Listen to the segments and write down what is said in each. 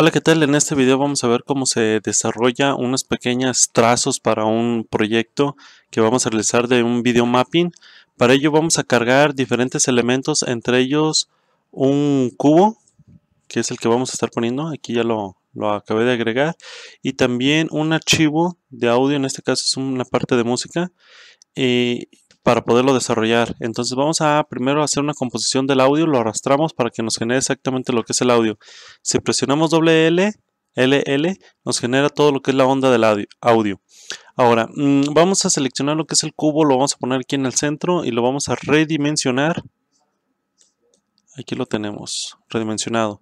Hola, ¿qué tal? En este video vamos a ver cómo se desarrolla unos pequeños trazos para un proyecto que vamos a realizar de un video mapping. Para ello vamos a cargar diferentes elementos, entre ellos un cubo, que es el que vamos a estar poniendo, aquí ya lo, acabé de agregar, y también un archivo de audio, en este caso es una parte de música, eh, para poderlo desarrollar. Entonces vamos a primero hacer una composición del audio, lo arrastramos para que nos genere exactamente lo que es el audio. Si presionamos doble L, LL, nos genera todo lo que es la onda del audio. Ahora, mm, vamos a seleccionar lo que es el cubo, lo vamos a poner aquí en el centro y lo vamos a redimensionar. Aquí lo tenemos, redimensionado.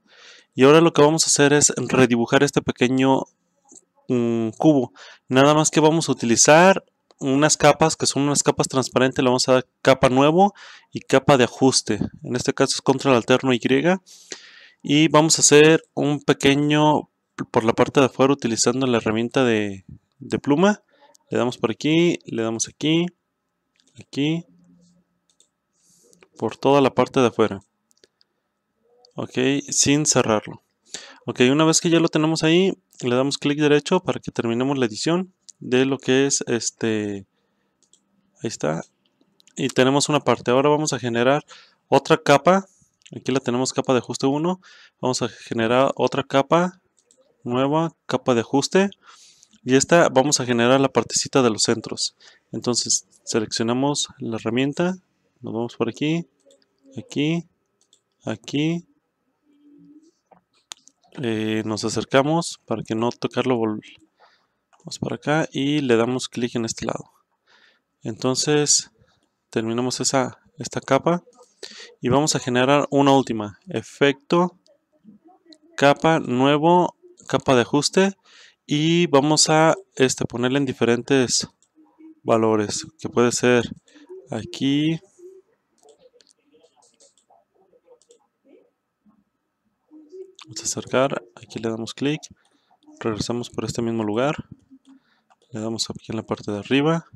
Y ahora lo que vamos a hacer es redibujar este pequeño mm, cubo. Nada más que vamos a utilizar unas capas que son unas capas transparentes, le vamos a dar capa nuevo y capa de ajuste. En este caso es control alterno Y. Y vamos a hacer un pequeño por la parte de afuera utilizando la herramienta de, de pluma. Le damos por aquí, le damos aquí, aquí, por toda la parte de afuera. Ok, sin cerrarlo. Ok, una vez que ya lo tenemos ahí, le damos clic derecho para que terminemos la edición de lo que es este ahí está y tenemos una parte ahora vamos a generar otra capa aquí la tenemos capa de ajuste 1 vamos a generar otra capa nueva capa de ajuste y esta vamos a generar la partecita de los centros entonces seleccionamos la herramienta nos vamos por aquí aquí aquí eh, nos acercamos para que no tocarlo para acá y le damos clic en este lado. Entonces terminamos esa, esta capa y vamos a generar una última. Efecto, capa, nuevo, capa de ajuste y vamos a este, ponerle en diferentes valores que puede ser aquí vamos a acercar aquí le damos clic regresamos por este mismo lugar le damos aquí en la parte de arriba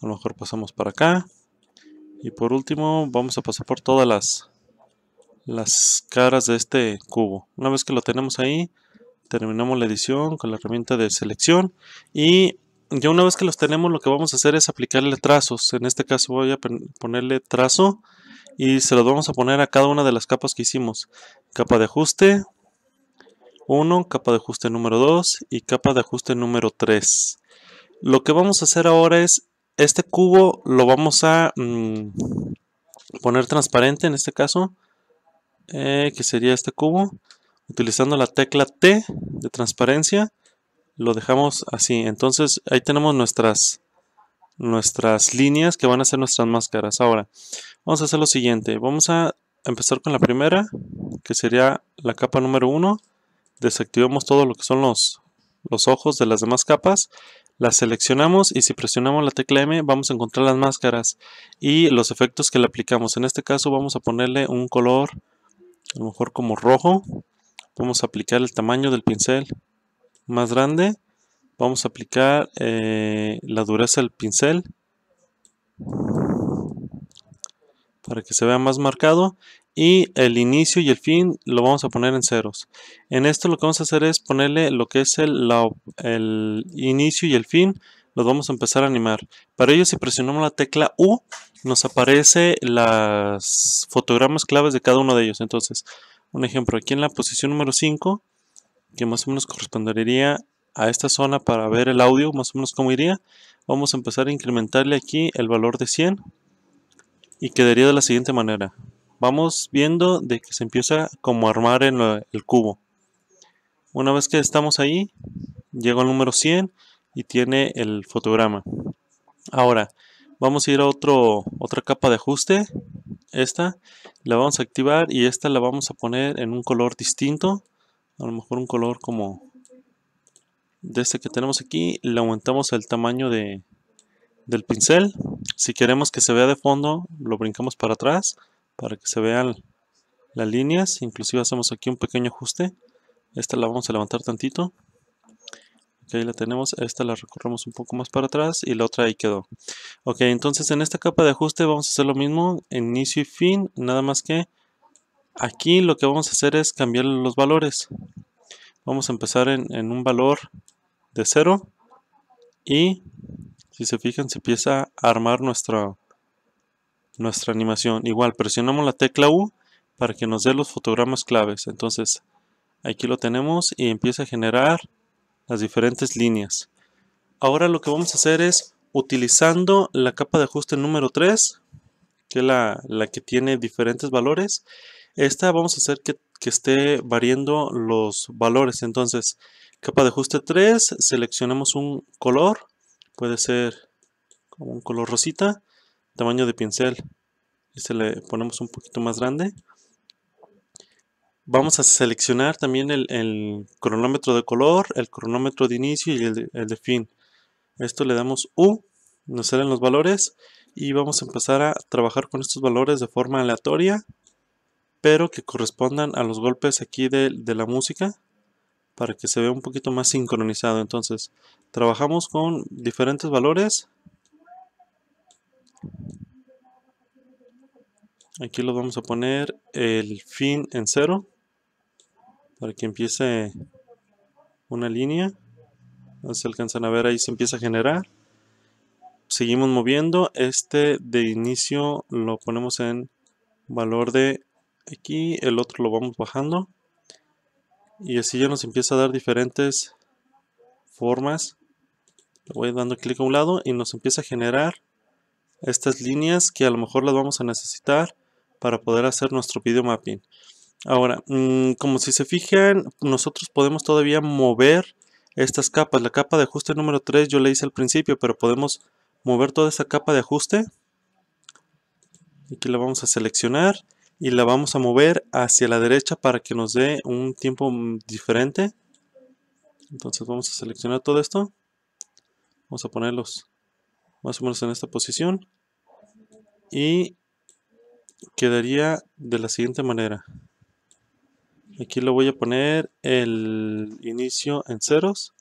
a lo mejor pasamos para acá y por último vamos a pasar por todas las las caras de este cubo una vez que lo tenemos ahí terminamos la edición con la herramienta de selección y ya una vez que los tenemos lo que vamos a hacer es aplicarle trazos en este caso voy a ponerle trazo y se los vamos a poner a cada una de las capas que hicimos capa de ajuste 1, capa de ajuste número 2 y capa de ajuste número 3. Lo que vamos a hacer ahora es, este cubo lo vamos a mm, poner transparente en este caso, eh, que sería este cubo, utilizando la tecla T de transparencia, lo dejamos así. Entonces ahí tenemos nuestras, nuestras líneas que van a ser nuestras máscaras. Ahora, vamos a hacer lo siguiente, vamos a empezar con la primera, que sería la capa número 1 desactivamos todo lo que son los, los ojos de las demás capas las seleccionamos y si presionamos la tecla M vamos a encontrar las máscaras y los efectos que le aplicamos. En este caso vamos a ponerle un color, a lo mejor como rojo. Vamos a aplicar el tamaño del pincel más grande. Vamos a aplicar eh, la dureza del pincel para que se vea más marcado y el inicio y el fin lo vamos a poner en ceros. En esto lo que vamos a hacer es ponerle lo que es el, el inicio y el fin, los vamos a empezar a animar. Para ello si presionamos la tecla U nos aparece las fotogramas claves de cada uno de ellos. Entonces, un ejemplo, aquí en la posición número 5, que más o menos correspondería a esta zona para ver el audio, más o menos cómo iría, vamos a empezar a incrementarle aquí el valor de 100 y quedaría de la siguiente manera vamos viendo de que se empieza como a armar en el cubo. Una vez que estamos ahí, llega al número 100 y tiene el fotograma. Ahora, vamos a ir a otro, otra capa de ajuste. Esta la vamos a activar y esta la vamos a poner en un color distinto. A lo mejor un color como de este que tenemos aquí. Le aumentamos el tamaño de, del pincel. Si queremos que se vea de fondo, lo brincamos para atrás para que se vean las líneas. Inclusive hacemos aquí un pequeño ajuste. Esta la vamos a levantar tantito. Ahí la tenemos. Esta la recorremos un poco más para atrás y la otra ahí quedó. Ok, entonces en esta capa de ajuste vamos a hacer lo mismo. Inicio y fin. Nada más que aquí lo que vamos a hacer es cambiar los valores. Vamos a empezar en, un valor de cero Y si se fijan se empieza a armar nuestra, nuestra animación. Igual presionamos la tecla U para que nos dé los fotogramas claves. Entonces aquí lo tenemos y empieza a generar las diferentes líneas. Ahora lo que vamos a hacer es utilizando la capa de ajuste número 3, que es la, que tiene diferentes valores. Esta vamos a hacer que, que esté variando los valores. Entonces capa de ajuste 3, seleccionamos un color, puede ser como un color rosita tamaño de pincel. Este le ponemos un poquito más grande. Vamos a seleccionar también el, cronómetro de color, el cronómetro de inicio y el, de fin. esto le damos U, nos salen los valores y vamos a empezar a trabajar con estos valores de forma aleatoria, pero que correspondan a los golpes aquí de la música para que se vea un poquito más sincronizado. Entonces, trabajamos con diferentes valores Aquí lo vamos a poner el fin en cero para que empiece una línea. No se alcanzan a ver, ahí se empieza a generar. Seguimos moviendo. Este de inicio lo ponemos en valor de aquí, el otro lo vamos bajando. Y así ya nos empieza a dar diferentes formas. Le voy dando clic a un lado y nos empieza a generar estas líneas que a lo mejor las vamos a necesitar para poder hacer nuestro video mapping. Ahora, mm, como si se fijan, nosotros podemos todavía mover estas capas. La capa de ajuste número 3 yo le hice al principio, pero podemos mover toda esa capa de ajuste. Aquí la vamos a seleccionar y la vamos a mover hacia la derecha para que nos dé un tiempo mm, diferente. Entonces vamos a seleccionar todo esto. Vamos a ponerlos más o menos en esta posición y quedaría de la siguiente manera aquí lo voy a poner el inicio en ceros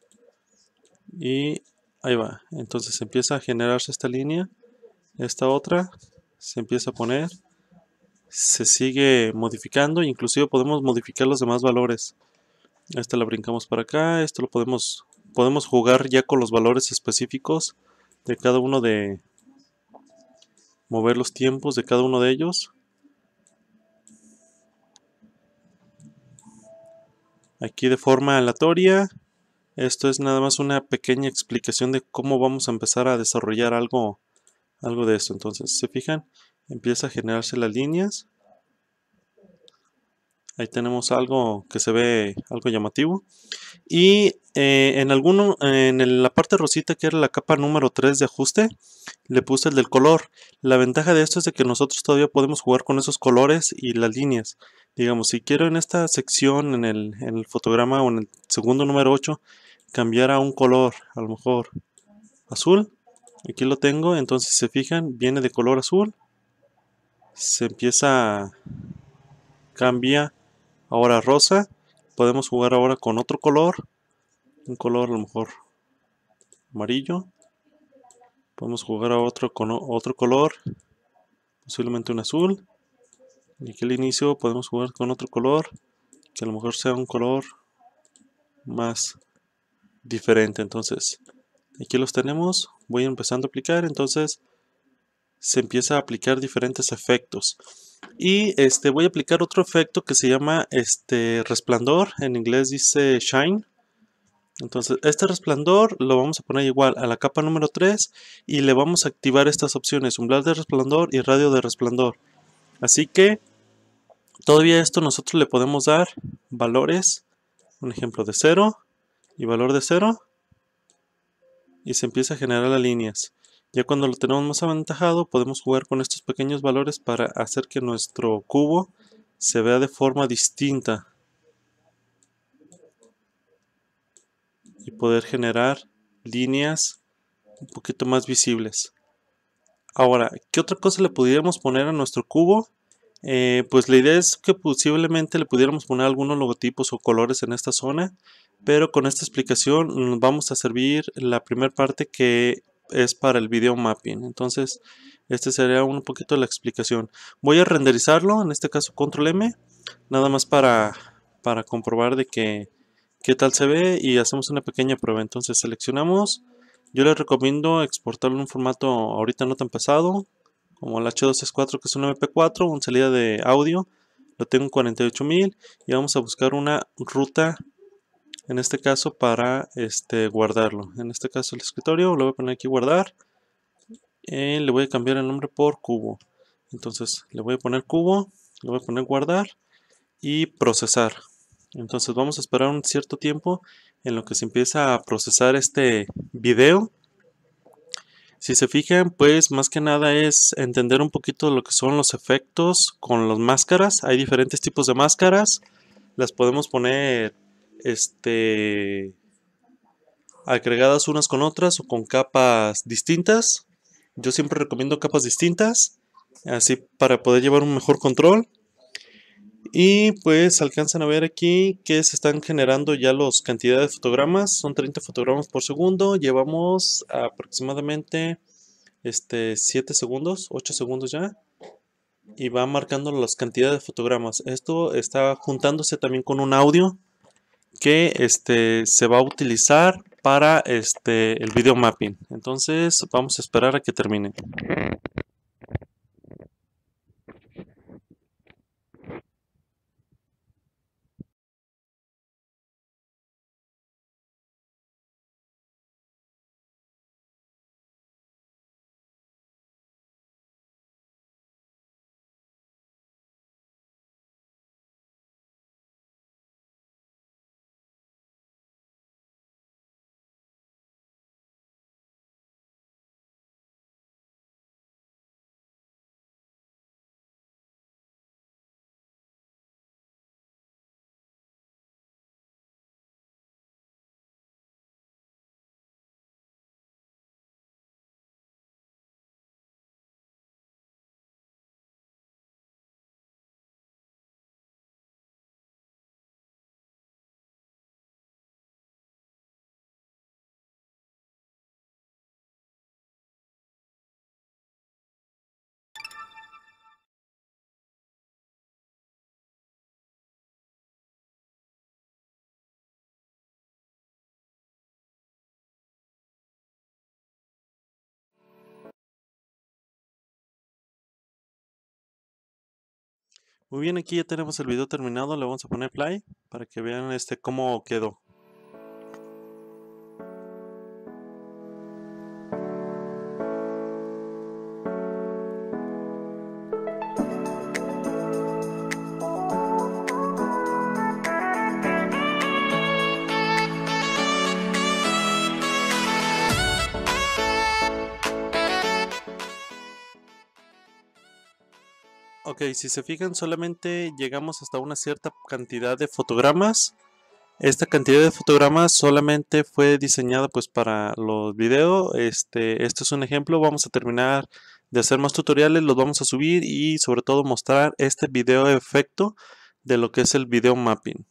y ahí va entonces empieza a generarse esta línea esta otra se empieza a poner se sigue modificando inclusive podemos modificar los demás valores esta la brincamos para acá esto lo podemos podemos jugar ya con los valores específicos de cada uno de mover los tiempos de cada uno de ellos aquí de forma aleatoria esto es nada más una pequeña explicación de cómo vamos a empezar a desarrollar algo algo de esto entonces se fijan empieza a generarse las líneas Ahí tenemos algo que se ve algo llamativo. Y eh, en alguno, en la parte rosita que era la capa número 3 de ajuste, le puse el del color. La ventaja de esto es de que nosotros todavía podemos jugar con esos colores y las líneas. Digamos, si quiero en esta sección, en el, fotograma o en el segundo número 8, cambiar a un color, a lo mejor azul. Aquí lo tengo, entonces si se fijan, viene de color azul. Se empieza, cambia ahora rosa. Podemos jugar ahora con otro color. Un color a lo mejor amarillo. Podemos jugar a otro con otro color. Posiblemente un azul. Y aquí al inicio podemos jugar con otro color. Que a lo mejor sea un color más diferente. Entonces, aquí los tenemos. Voy empezando a aplicar. Entonces, se empieza a aplicar diferentes efectos. Y este, voy a aplicar otro efecto que se llama este resplandor, en inglés dice shine. Entonces este resplandor lo vamos a poner igual a la capa número 3 y le vamos a activar estas opciones, umbral de resplandor y radio de resplandor. Así que todavía esto nosotros le podemos dar valores, un ejemplo de 0 y valor de 0 y se empieza a generar las líneas. Ya cuando lo tenemos más aventajado, podemos jugar con estos pequeños valores para hacer que nuestro cubo se vea de forma distinta. Y poder generar líneas un poquito más visibles. Ahora, ¿qué otra cosa le pudiéramos poner a nuestro cubo? Eh, pues la idea es que posiblemente le pudiéramos poner algunos logotipos o colores en esta zona, pero con esta explicación nos vamos a servir la primera parte que es para el video mapping. Entonces, este sería un poquito la explicación. Voy a renderizarlo, en este caso control M, nada más para, para comprobar de que qué tal se ve y hacemos una pequeña prueba. Entonces seleccionamos, yo les recomiendo exportarlo en un formato ahorita no tan pesado, como el h 4 que es un MP4, una salida de audio, lo tengo en 48000 y vamos a buscar una ruta en este caso para este, guardarlo. En este caso el escritorio, lo voy a poner aquí guardar. Y eh, le voy a cambiar el nombre por cubo. Entonces le voy a poner cubo, le voy a poner guardar y procesar. Entonces vamos a esperar un cierto tiempo en lo que se empieza a procesar este video. Si se fijan, pues más que nada es entender un poquito lo que son los efectos con las máscaras. Hay diferentes tipos de máscaras. Las podemos poner este, agregadas unas con otras o con capas distintas. Yo siempre recomiendo capas distintas, así para poder llevar un mejor control. Y pues alcanzan a ver aquí que se están generando ya las cantidades de fotogramas. Son 30 fotogramas por segundo. Llevamos aproximadamente este, 7 segundos, 8 segundos ya. Y va marcando las cantidades de fotogramas. Esto está juntándose también con un audio que este, se va a utilizar para este, el video mapping. Entonces vamos a esperar a que termine. Muy bien, aquí ya tenemos el video terminado, le vamos a poner play para que vean este cómo quedó. Ok, si se fijan solamente llegamos hasta una cierta cantidad de fotogramas. Esta cantidad de fotogramas solamente fue diseñada pues para los videos. Este, es un ejemplo, vamos a terminar de hacer más tutoriales, los vamos a subir y sobre todo mostrar este video efecto de lo que es el video mapping.